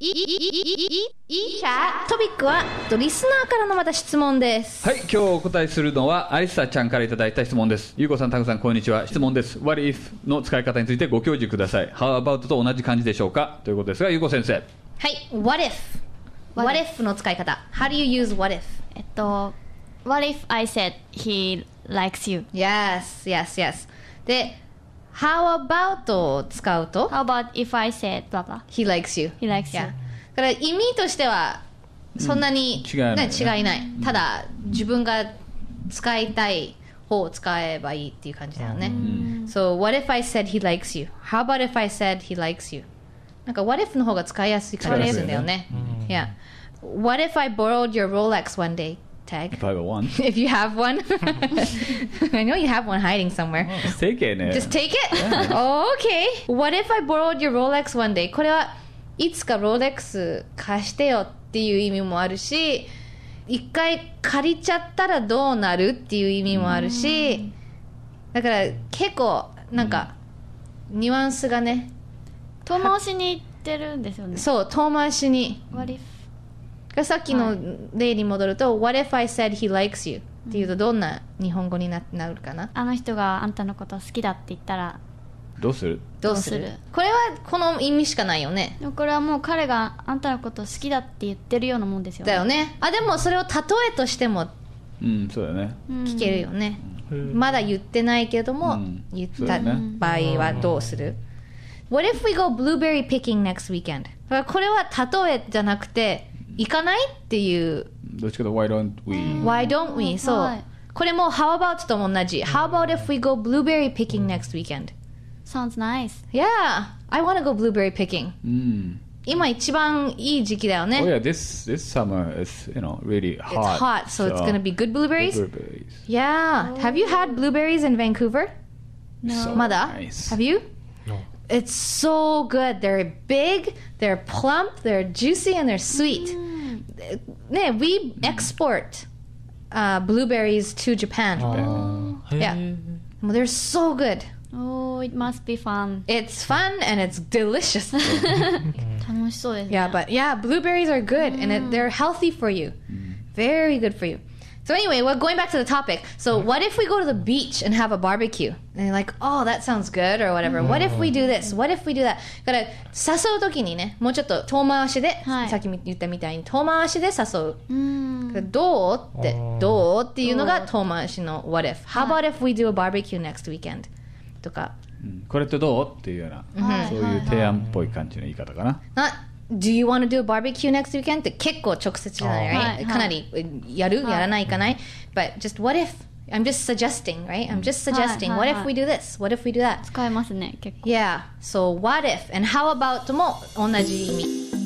いいいいいいトピックはリスナーからのまた質問ですはい今日お答えするのはアリサちゃんからいただいた質問ですゆうこさんたくさんこんにちは質問です What if の使い方についてご教授ください How about と同じ感じでしょうかということですがゆうこ先生はい What if What if の使い方 How do you use what if えっと What if I said he likes you Yes yes yes で how about を使うと How about if I said blah blah? he likes you He likes you. だから意味としてはそんなに、うん違いないね違いないただ自分が使いたい方を使えばいいっていう感じだよね、So what if I said he likes you? How about if I said he likes you? なんか What if の方が使いやすい感じがするんだよね、Yeah What if I borrowed your Rolex one day? tag. If I w e r one. if you have one. I know you have one hiding somewhere. just take it. Now. Just take it? Yeah. okay. What if I borrowed your Rolex one day? これはいつかロレックス貸してよっていう意味もあるし、一回借りちゃったらどうなるっていう意味もあるし、だから結構なんか、ニュアンスがね。遠回しに行ってるんですよね。そう、遠回しに。What if さっきの例に戻ると、はい、What if I said he likes you? っていうとどんな日本語にななるかなあの人があんたのこと好きだって言ったらどうするどうするこれはこの意味しかないよねこれはもう彼があんたのこと好きだって言ってるようなもんですよねだよねあでもそれを例えとしてもうんそうだね聞けるよね、うん、まだ言ってないけども、うん、言った場合はどうする、うん、What if we go blueberry picking next weekend? これは例えじゃなくて行かないっていうどっちかと Why don't we? Why don't we? そう、はい、これも How about とも同じ How about if we go blueberry picking next weekend? Sounds nice Yeah I wanna go blueberry picking. picking、うん、今一番いい時期だよね Oh yeah this, this summer is you know really hot It's hot so, so it's gonna be good blueberries? Blueberries Yeah、oh. Have you had blueberries in Vancouver? No so まだ、nice. Have you? No It's so good. They're big, they're plump, they're juicy, and they're sweet. Mm we export uh, blueberries to Japan. Oh. Yeah. Well, they're so good. Oh, it must be fun. It's fun and it's delicious. Mm. yeah, but yeah, blueberries are good and it, mm. they're healthy for you. Mm. Very good for you. So anyway, well, going back to the topic. So what if we go to the beach and have a barbecue? And you're like, oh, that sounds good or whatever. What if we do this? What if we do that? だから誘う時にね、もうちょっと遠回しで、はい、さっき言ったみたいに遠回しで誘う。どうってどうっていうのが遠回しの what if。How about if we do a barbecue next weekend? とか。これってどうっていうような、はい、そういう提案っぽい感じの言い方かな。はいはいはい Do you want to do a barbecue next weekend? って結構直接じゃない、right? かなりやる、やらない、いかない。But just what if? I'm just suggesting, right? I'm just suggesting. What if we do this? What if we do that? 使えますね、結構。Yeah. So what if? And how about も同じ意味。